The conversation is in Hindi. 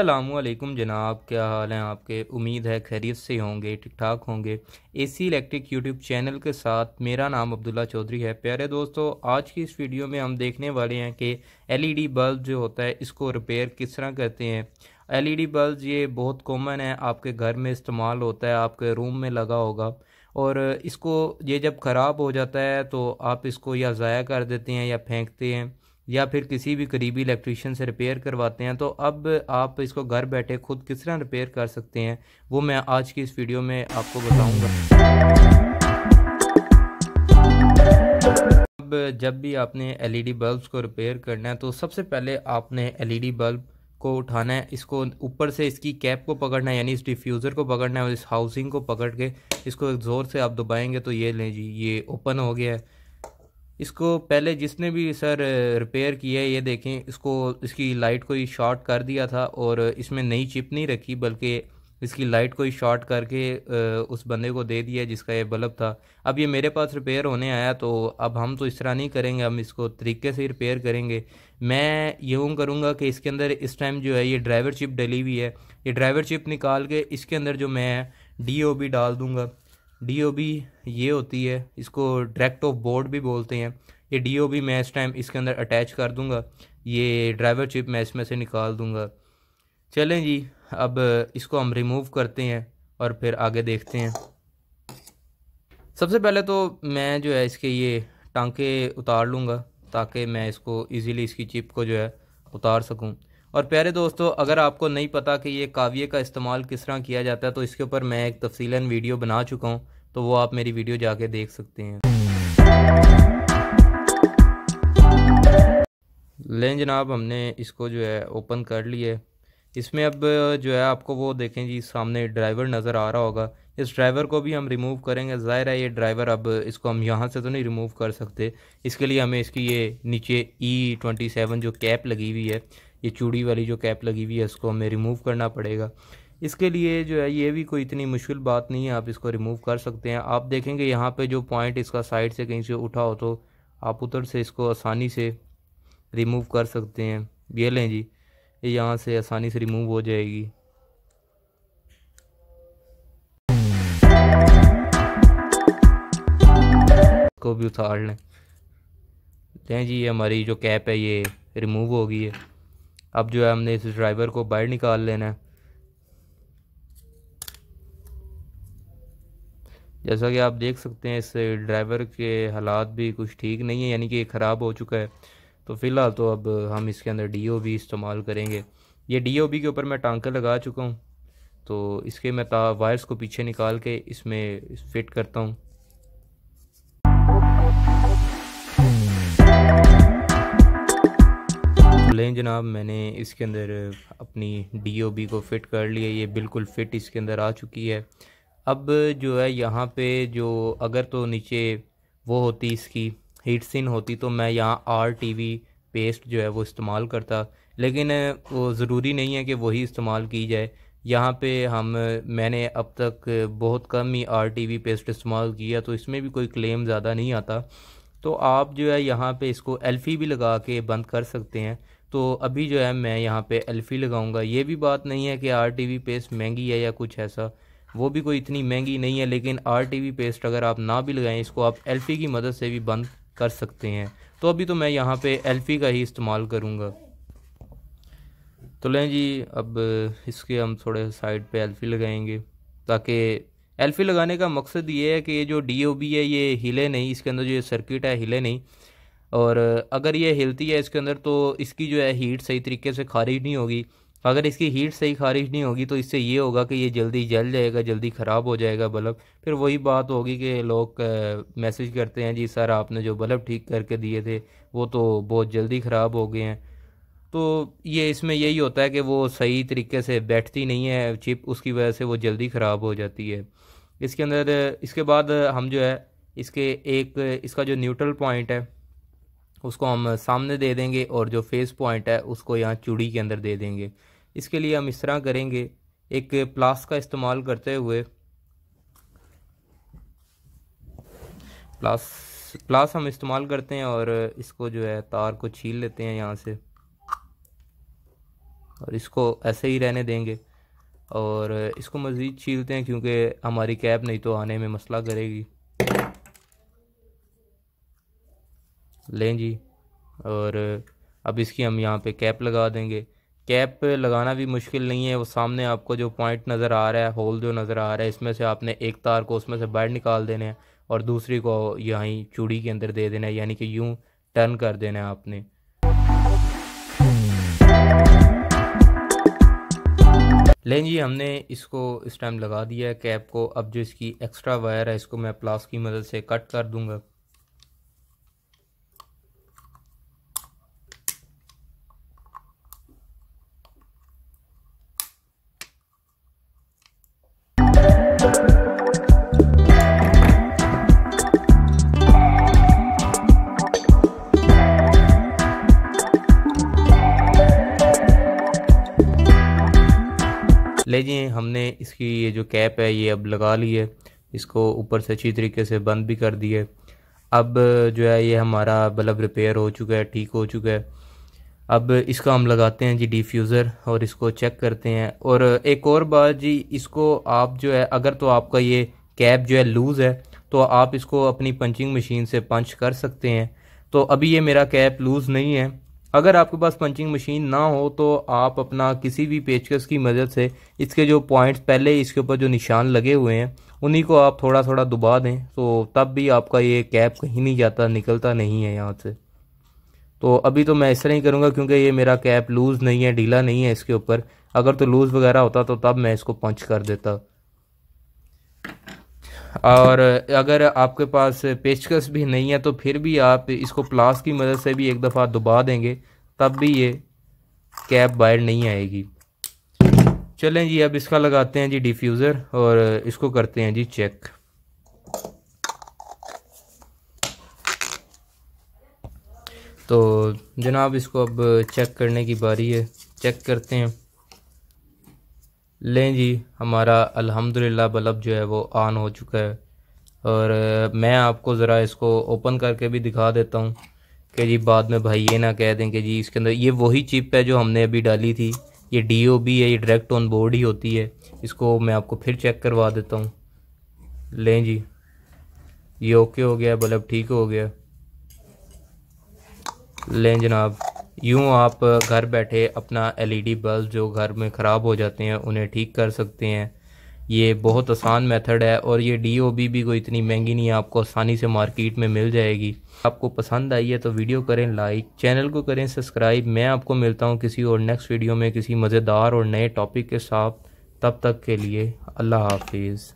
अल्लाम जनाब क्या हाल हैं आपके उम्मीद है खैरियत से होंगे ठीक ठाक होंगे एसी इलेक्ट्रिक यूट्यूब चैनल के साथ मेरा नाम अब्दुल्ला चौधरी है प्यारे दोस्तों आज की इस वीडियो में हम देखने वाले हैं कि एलईडी बल्ब जो होता है इसको रिपेयर किस तरह करते हैं एलईडी बल्ब ये बहुत कॉमन है आपके घर में इस्तेमाल होता है आपके रूम में लगा होगा और इसको ये जब ख़राब हो जाता है तो आप इसको या ज़ाया कर देते हैं या फेंकते हैं या फिर किसी भी करीबी इलेक्ट्रीशियन से रिपेयर करवाते हैं तो अब आप इसको घर बैठे खुद किस तरह रिपेयर कर सकते हैं वो मैं आज की इस वीडियो में आपको बताऊंगा अब जब भी आपने एलईडी बल्ब्स e को रिपेयर करना है तो सबसे पहले आपने एलईडी बल्ब e को उठाना है इसको ऊपर से इसकी कैप को पकड़ना है यानी इस डिफ्यूज़र को पकड़ना है और इस हाउसिंग को पकड़ के इसको ज़ोर से आप दबाएंगे तो ये लें जी ये ओपन हो गया है इसको पहले जिसने भी सर रिपेयर किया है ये देखें इसको इसकी लाइट को ही शॉर्ट कर दिया था और इसमें नई चिप नहीं रखी बल्कि इसकी लाइट को ही शॉर्ट करके उस बंदे को दे दिया जिसका ये बल्ब था अब ये मेरे पास रिपेयर होने आया तो अब हम तो इस तरह नहीं करेंगे हम इसको तरीके से ही रिपेयर करेंगे मैं यूँ करूँगा कि इसके अंदर इस टाइम जो है ये ड्राइवर चिप डली हुई है ये ड्राइवर चिप निकाल के इसके अंदर जो मैं डी ओ बी डाल दूँगा डीओबी ये होती है इसको डायरेक्ट ऑफ बोर्ड भी बोलते हैं ये डीओबी मैं इस टाइम इसके अंदर अटैच कर दूंगा ये ड्राइवर चिप मैं इसमें से निकाल दूंगा चलें जी अब इसको हम रिमूव करते हैं और फिर आगे देखते हैं सबसे पहले तो मैं जो है इसके ये टांके उतार लूँगा ताकि मैं इसको इजीली इसकी चिप को जो है उतार सकूँ और प्यारे दोस्तों अगर आपको नहीं पता कि ये काव्य का इस्तेमाल किस तरह किया जाता है तो इसके ऊपर मैं एक तफसीला वीडियो बना चुका हूँ तो वो आप मेरी वीडियो जाके देख सकते हैं लें जनाब हमने इसको जो है ओपन कर लिया इसमें अब जो है आपको वो देखें जी सामने ड्राइवर नज़र आ रहा होगा इस ड्राइवर को भी हम रिमूव करेंगे ज़ाहिर है ये ड्राइवर अब इसको हम यहाँ से तो नहीं रिमूव कर सकते इसके लिए हमें इसकी ये नीचे ई ट्वेंटी सेवन जो कैप लगी हुई है ये चूड़ी वाली जो कैप लगी हुई है इसको हमें रिमूव करना पड़ेगा इसके लिए जो है ये भी कोई इतनी मुश्किल बात नहीं है आप इसको रिमूव कर सकते हैं आप देखेंगे यहाँ पे जो पॉइंट इसका साइड से कहीं से उठा हो तो आप उधर से इसको आसानी से रिमूव कर सकते हैं ये लें जी ये यहाँ से आसानी से रिमूव हो जाएगी को भी उतार लें जी ये हमारी जो कैप है ये रिमूव हो गई है अब जो है हमने इस ड्राइवर को बाहर निकाल लेना है जैसा कि आप देख सकते हैं इस ड्राइवर के हालात भी कुछ ठीक नहीं है यानी कि ख़राब हो चुका है तो फ़िलहाल तो अब हम इसके अंदर डी ओ बी इस्तेमाल करेंगे ये डी ओ बी के ऊपर मैं टांका लगा चुका हूँ तो इसके मैं वायर्स को पीछे निकाल के इसमें फिट करता हूँ चलें जनाब मैंने इसके अंदर अपनी डी को फ़िट कर लिया ये बिल्कुल फ़िट इसके अंदर आ चुकी है अब जो है यहाँ पे जो अगर तो नीचे वो होती इसकी हीट सिन होती तो मैं यहाँ आर टी वी पेस्ट जो है वो इस्तेमाल करता लेकिन वो ज़रूरी नहीं है कि वही इस्तेमाल की जाए यहाँ पे हम मैंने अब तक बहुत कम ही आर टी वी पेस्ट इस्तेमाल किया तो इसमें भी कोई क्लेम ज़्यादा नहीं आता तो आप जो है यहाँ पे इसको एल्फ़ी भी लगा के बंद कर सकते हैं तो अभी जो है मैं यहाँ पे एल्फ़ी लगाऊंगा ये भी बात नहीं है कि आर टी पेस्ट महंगी है या कुछ ऐसा वो भी कोई इतनी महंगी नहीं है लेकिन आर टी पेस्ट अगर आप ना भी लगाएं इसको आप एल्फ़ी की मदद से भी बंद कर सकते हैं तो अभी तो मैं यहाँ पे एल्फ़ी का ही इस्तेमाल करूँगा तो लें जी अब इसके हम थोड़े साइड पे एल्फ़ी लगाएंगे ताकि एल्फ़ी लगाने का मकसद ये है कि ये जो डी है ये हिले नहीं इसके अंदर जो ये सर्किट है हिले नहीं और अगर ये हिलती है इसके अंदर तो इसकी जो है हीट सही तरीके से खारिज नहीं होगी अगर इसकी हीट सही खारिज नहीं होगी तो इससे ये होगा कि ये जल्दी जल जाएगा जल्दी ख़राब हो जाएगा बल्ब फिर वही बात होगी कि लोग मैसेज करते हैं जी सर आपने जो बल्ब ठीक करके दिए थे वो तो बहुत जल्दी ख़राब हो गए हैं तो ये इसमें यही होता है कि वो सही तरीके से बैठती नहीं है चिप उसकी वजह से वो जल्दी ख़राब हो जाती है इसके अंदर इसके बाद हम जो है इसके एक इसका जो न्यूट्रल पॉइंट है उसको हम सामने दे देंगे और जो फेस पॉइंट है उसको यहाँ चूड़ी के अंदर दे देंगे इसके लिए हम इस तरह करेंगे एक प्लास का इस्तेमाल करते हुए प्लास प्लास हम इस्तेमाल करते हैं और इसको जो है तार को छील लेते हैं यहाँ से और इसको ऐसे ही रहने देंगे और इसको मज़ीद छीलते हैं क्योंकि हमारी कैब नहीं तो आने में मसला करेगी लें जी और अब इसकी हम यहाँ पे कैप लगा देंगे कैप लगाना भी मुश्किल नहीं है वो सामने आपको जो पॉइंट नज़र आ रहा है होल जो नज़र आ रहा है इसमें से आपने एक तार को उसमें से बाहर निकाल देना है और दूसरी को यहीं चूड़ी के अंदर दे देना है यानी कि यूँ टर्न कर देना है आपने लें जी हमने इसको इस टाइम लगा दिया है कैप को अब जो इसकी एक्स्ट्रा वायर है इसको मैं प्लास की मदद से कट कर दूंगा ले जी हमने इसकी ये जो कैप है ये अब लगा ली है इसको ऊपर से अच्छी तरीके से बंद भी कर दिए अब जो है ये हमारा बल्ब रिपेयर हो चुका है ठीक हो चुका है अब इसका हम लगाते हैं जी डिफ्यूज़र और इसको चेक करते हैं और एक और बात जी इसको आप जो है अगर तो आपका ये कैप जो है लूज़ है तो आप इसको अपनी पंचिंग मशीन से पंच कर सकते हैं तो अभी ये मेरा कैप लूज़ नहीं है अगर आपके पास पंचिंग मशीन ना हो तो आप अपना किसी भी पेचकस की मदद से इसके जो पॉइंट्स पहले इसके ऊपर जो निशान लगे हुए हैं उन्हीं को आप थोड़ा थोड़ा दुबा दें तो तब भी आपका ये कैप कहीं नहीं जाता निकलता नहीं है यहाँ से तो अभी तो मैं इस तरह ही करूँगा क्योंकि ये मेरा कैप लूज़ नहीं है ढीला नहीं है इसके ऊपर अगर तो लूज़ वगैरह होता तो तब मैं इसको पंच कर देता और अगर आपके पास पेचकस भी नहीं है तो फिर भी आप इसको प्लास की मदद से भी एक दफ़ा दुबा देंगे तब भी ये कैप बाहर नहीं आएगी चलें जी अब इसका लगाते हैं जी डिफ्यूज़र और इसको करते हैं जी चेक तो जनाब इसको अब चेक करने की बारी है चेक करते हैं लें जी हमारा अल्हम्दुलिल्लाह बल्ब जो है वो ऑन हो चुका है और मैं आपको ज़रा इसको ओपन करके भी दिखा देता हूँ कि जी बाद में भाई ये ना कह दें कि जी इसके अंदर ये वही चिप है जो हमने अभी डाली थी ये डी ओ बी है ये डायरेक्ट ऑन बोर्ड ही होती है इसको मैं आपको फिर चेक करवा देता हूँ लें जी ये ओके हो गया बल्ब ठीक हो गया लें जनाब यूँ आप घर बैठे अपना एलईडी बल्ब e जो घर में ख़राब हो जाते हैं उन्हें ठीक कर सकते हैं ये बहुत आसान मेथड है और ये डीओबी भी कोई इतनी महंगी नहीं है आपको आसानी से मार्केट में मिल जाएगी आपको पसंद आई है तो वीडियो करें लाइक चैनल को करें सब्सक्राइब मैं आपको मिलता हूँ किसी और नेक्स्ट वीडियो में किसी मज़ेदार और नए टॉपिक के साथ तब तक के लिए अल्लाह हाफिज़